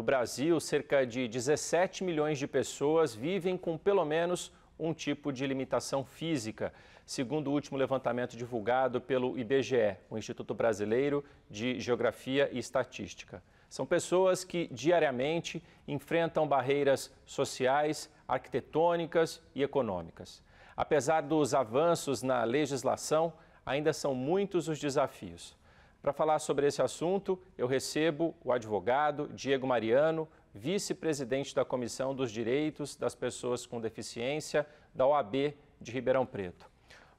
No Brasil, cerca de 17 milhões de pessoas vivem com pelo menos um tipo de limitação física, segundo o último levantamento divulgado pelo IBGE, o Instituto Brasileiro de Geografia e Estatística. São pessoas que diariamente enfrentam barreiras sociais, arquitetônicas e econômicas. Apesar dos avanços na legislação, ainda são muitos os desafios. Para falar sobre esse assunto, eu recebo o advogado Diego Mariano, vice-presidente da Comissão dos Direitos das Pessoas com Deficiência da OAB de Ribeirão Preto.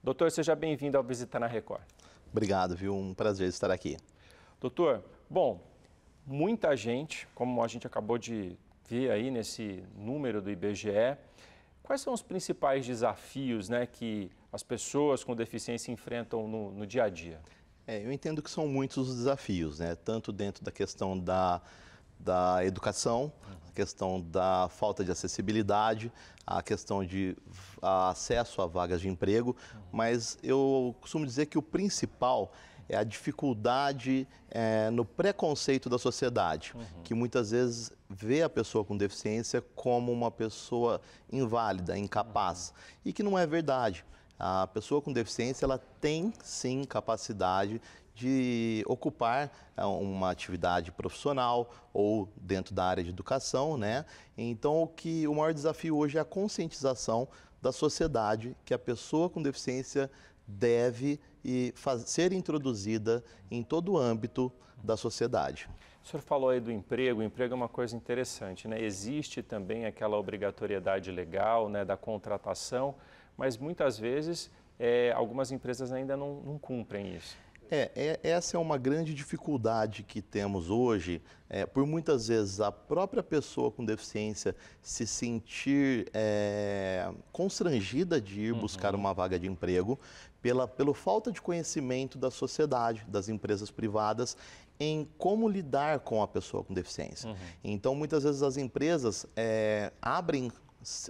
Doutor, seja bem-vindo ao Visita na Record. Obrigado, viu? Um prazer estar aqui. Doutor, bom, muita gente, como a gente acabou de ver aí nesse número do IBGE, quais são os principais desafios né, que as pessoas com deficiência enfrentam no, no dia a dia? É, eu entendo que são muitos os desafios, né? tanto dentro da questão da, da educação, a questão da falta de acessibilidade, a questão de acesso a vagas de emprego, mas eu costumo dizer que o principal é a dificuldade é, no preconceito da sociedade, uhum. que muitas vezes vê a pessoa com deficiência como uma pessoa inválida, incapaz, uhum. e que não é verdade. A pessoa com deficiência, ela tem sim capacidade de ocupar é, uma atividade profissional ou dentro da área de educação, né? Então, o que o maior desafio hoje é a conscientização da sociedade que a pessoa com deficiência deve e ser introduzida em todo o âmbito da sociedade. O senhor falou aí do emprego, o emprego é uma coisa interessante, né? Existe também aquela obrigatoriedade legal, né, da contratação, mas muitas vezes é, algumas empresas ainda não, não cumprem isso. É, é, essa é uma grande dificuldade que temos hoje, é, por muitas vezes a própria pessoa com deficiência se sentir é, constrangida de ir uhum. buscar uma vaga de emprego pela pelo falta de conhecimento da sociedade, das empresas privadas em como lidar com a pessoa com deficiência. Uhum. Então, muitas vezes as empresas é, abrem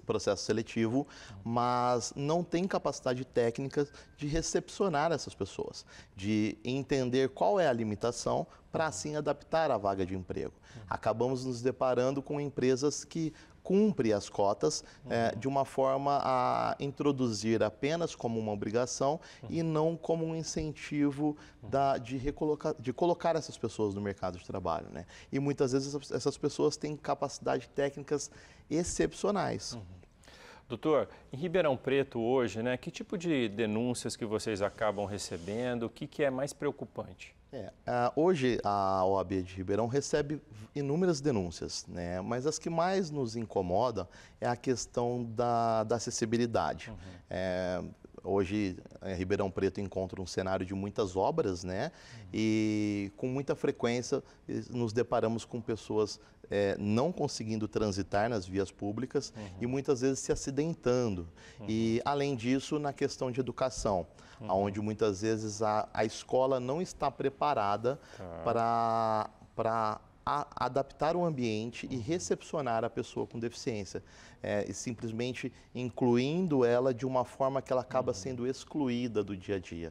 processo seletivo, mas não tem capacidade técnica de recepcionar essas pessoas, de entender qual é a limitação para uhum. assim adaptar a vaga de emprego. Uhum. Acabamos nos deparando com empresas que cumpre as cotas eh, uhum. é, de uma forma a introduzir apenas como uma obrigação uhum. e não como um incentivo da, de, recolocar, de colocar essas pessoas no mercado de trabalho. Né? E muitas vezes essas pessoas têm capacidade técnicas excepcionais. Uhum. Doutor, em Ribeirão Preto hoje, né, que tipo de denúncias que vocês acabam recebendo? O que, que é mais preocupante? É, hoje a OAB de Ribeirão recebe inúmeras denúncias, né? mas as que mais nos incomodam é a questão da, da acessibilidade. Uhum. É, hoje eh, Ribeirão Preto encontra um cenário de muitas obras, né? Uhum. E com muita frequência nos deparamos com pessoas é, não conseguindo transitar nas vias públicas uhum. e muitas vezes se acidentando. Uhum. E além disso, na questão de educação, uhum. onde muitas vezes a, a escola não está preparada tá. para adaptar o ambiente e recepcionar a pessoa com deficiência, é, e simplesmente incluindo ela de uma forma que ela acaba uhum. sendo excluída do dia a dia.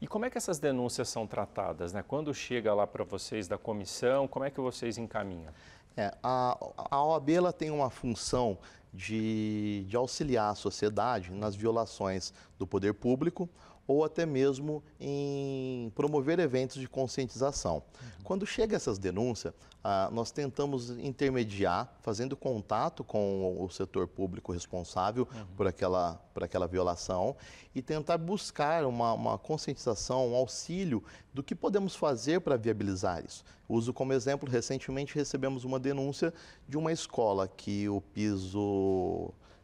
E como é que essas denúncias são tratadas? Né? Quando chega lá para vocês da comissão, como é que vocês encaminham? É, a, a OAB ela tem uma função de, de auxiliar a sociedade nas violações do poder público ou até mesmo em promover eventos de conscientização. Uhum. Quando chega essas denúncias, ah, nós tentamos intermediar, fazendo contato com o setor público responsável uhum. por, aquela, por aquela violação e tentar buscar uma, uma conscientização, um auxílio do que podemos fazer para viabilizar isso. Uso como exemplo, recentemente recebemos uma denúncia de uma escola que o piso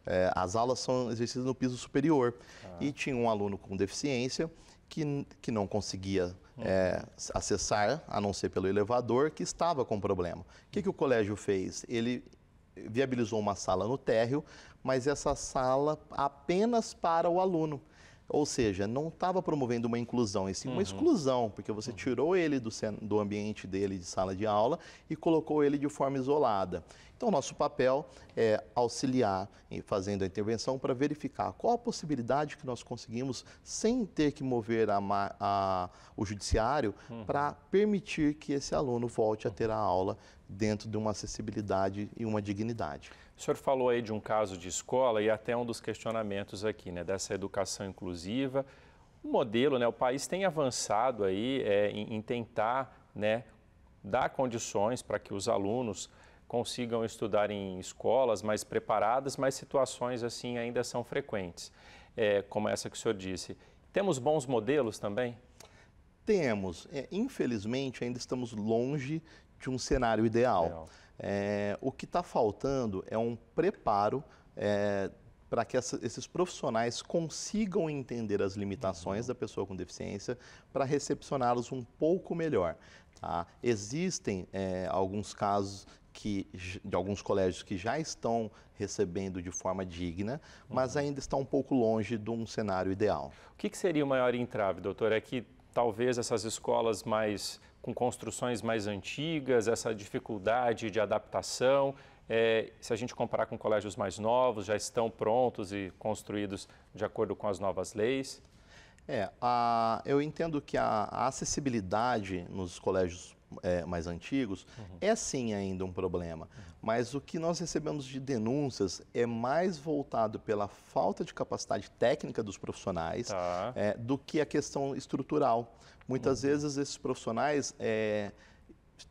é, as aulas são exercidas no piso superior. Ah. E tinha um aluno com deficiência que, que não conseguia uhum. é, acessar, a não ser pelo elevador, que estava com problema. O que, que o colégio fez? Ele viabilizou uma sala no térreo, mas essa sala apenas para o aluno. Ou seja, não estava promovendo uma inclusão, e sim uma uhum. exclusão, porque você uhum. tirou ele do, do ambiente dele de sala de aula e colocou ele de forma isolada. Então, nosso papel é auxiliar, fazendo a intervenção, para verificar qual a possibilidade que nós conseguimos, sem ter que mover a, a, o judiciário, uhum. para permitir que esse aluno volte a uhum. ter a aula dentro de uma acessibilidade e uma dignidade. O senhor falou aí de um caso de escola e até um dos questionamentos aqui, né, dessa educação inclusiva. O modelo, né, o país tem avançado aí é, em, em tentar, né, dar condições para que os alunos consigam estudar em escolas mais preparadas, mas situações assim ainda são frequentes, é, como essa que o senhor disse. Temos bons modelos também? Temos. É, infelizmente, ainda estamos longe de um cenário ideal. ideal. É, o que está faltando é um preparo é, para que essa, esses profissionais consigam entender as limitações uhum. da pessoa com deficiência para recepcioná-los um pouco melhor. Tá? Existem é, alguns casos que, de alguns colégios que já estão recebendo de forma digna, mas uhum. ainda está um pouco longe de um cenário ideal. O que, que seria o maior entrave, doutor? É que talvez essas escolas mais com construções mais antigas, essa dificuldade de adaptação. É, se a gente comparar com colégios mais novos, já estão prontos e construídos de acordo com as novas leis? É, a, eu entendo que a, a acessibilidade nos colégios é, mais antigos, uhum. é sim ainda um problema. Uhum. Mas o que nós recebemos de denúncias é mais voltado pela falta de capacidade técnica dos profissionais tá. é, do que a questão estrutural. Muitas uhum. vezes esses profissionais é,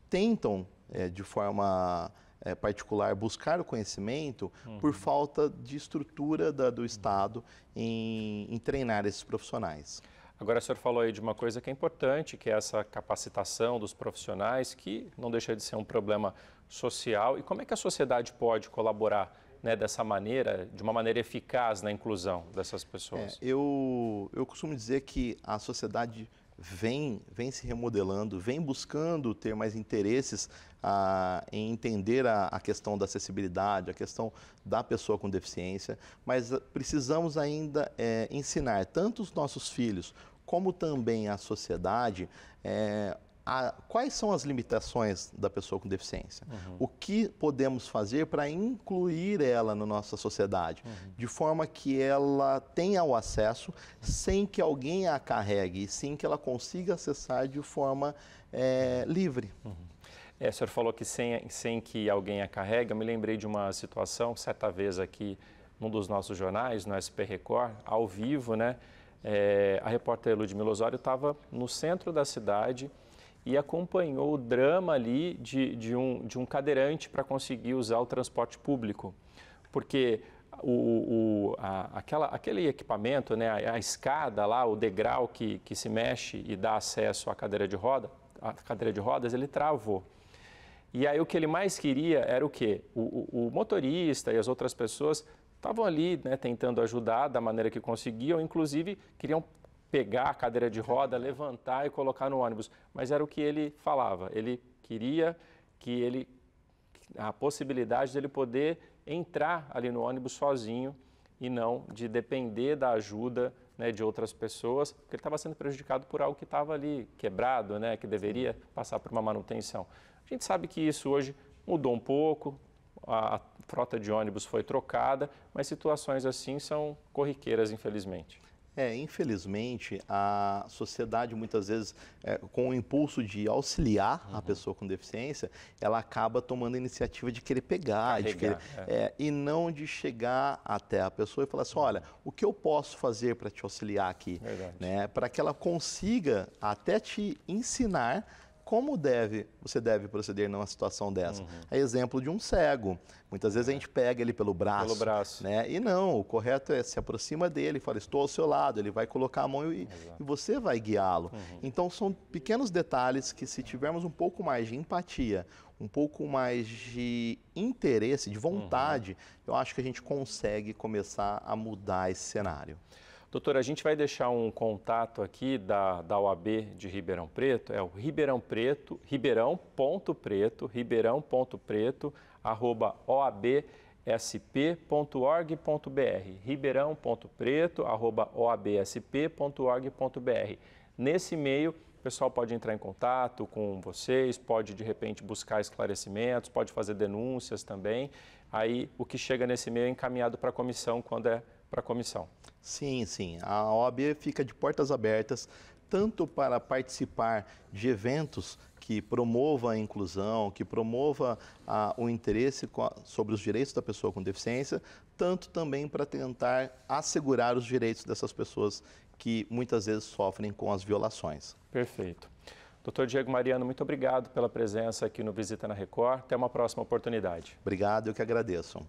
tentam, é, de forma é, particular buscar o conhecimento uhum. por falta de estrutura da, do uhum. Estado em, em treinar esses profissionais. Agora, o senhor falou aí de uma coisa que é importante, que é essa capacitação dos profissionais, que não deixa de ser um problema social. E como é que a sociedade pode colaborar né, dessa maneira, de uma maneira eficaz na inclusão dessas pessoas? É, eu, eu costumo dizer que a sociedade vem, vem se remodelando, vem buscando ter mais interesses a ah, em entender a, a, questão da acessibilidade, a questão da pessoa com deficiência, mas ah, precisamos ainda é, ensinar tanto os nossos filhos como também a sociedade é, a, quais são as limitações da pessoa com deficiência? Uhum. O que podemos fazer para incluir ela na nossa sociedade, uhum. de forma que ela tenha o acesso sem que alguém a carregue, sem que ela consiga acessar de forma é, livre. Uhum. É, o senhor falou que sem, sem que alguém a carregue, eu me lembrei de uma situação, certa vez aqui, num dos nossos jornais, no SP Record, ao vivo, né? É, a repórter Ludmila Osório estava no centro da cidade e acompanhou o drama ali de, de, um, de um cadeirante para conseguir usar o transporte público. Porque o, o, a, aquela, aquele equipamento, né, a, a, escada lá, o degrau que, que se mexe e dá acesso à cadeira de roda, a cadeira de rodas, ele travou. E aí o que ele mais queria era o quê? O, o motorista e as outras pessoas estavam ali né, tentando ajudar da maneira que conseguiam, inclusive queriam pegar a cadeira de roda, levantar e colocar no ônibus. Mas era o que ele falava. Ele queria que ele a possibilidade dele poder entrar ali no ônibus sozinho e não de depender da ajuda né, de outras pessoas, porque ele estava sendo prejudicado por algo que estava ali quebrado, né, que deveria passar por uma manutenção. A gente sabe que isso hoje mudou um pouco, a frota de ônibus foi trocada, mas situações assim são corriqueiras, infelizmente. É, infelizmente, a sociedade muitas vezes, é, com o impulso de auxiliar uhum. a pessoa com deficiência, ela acaba tomando a iniciativa de querer pegar, Carregar, de querer, é. É, e não de chegar até a pessoa e falar assim, olha, o que eu posso fazer para te auxiliar aqui? Né, para que ela consiga até te ensinar como deve você deve proceder numa situação dessa? Uhum. É exemplo de um cego. Muitas vezes é. a gente pega ele pelo braço. Pelo braço. Né? E não, o correto é se aproxima dele, fala, estou ao seu lado, ele vai colocar a mão e, e você vai guiá-lo. Uhum. Então são pequenos detalhes que se tivermos um pouco mais de empatia, um pouco mais de interesse, de vontade, uhum. eu acho que a gente consegue começar a mudar esse cenário. Doutora, a gente vai deixar um contato aqui da, da de Ribeirão Preto, é o Ribeirão Preto, ribeirão.preto, ribeirão.preto, arroba oabsp.org.br, ribeirão.preto, arroba oabsp.org.br. Nesse e-mail, o pessoal pode entrar em contato com vocês, pode de repente buscar esclarecimentos, pode fazer denúncias também. Aí o que chega nesse e-mail é encaminhado para a comissão quando é para a comissão. Sim, sim. A OAB fica de portas abertas tanto para participar de eventos que promova a inclusão, que promova ah, o interesse sobre os direitos da pessoa com deficiência, tanto também para tentar assegurar os direitos dessas pessoas que muitas vezes sofrem com as violações. Perfeito. Doutor Diego Mariano, muito obrigado pela presença aqui no Visita na Record. Até uma próxima oportunidade. Obrigado, eu que agradeço.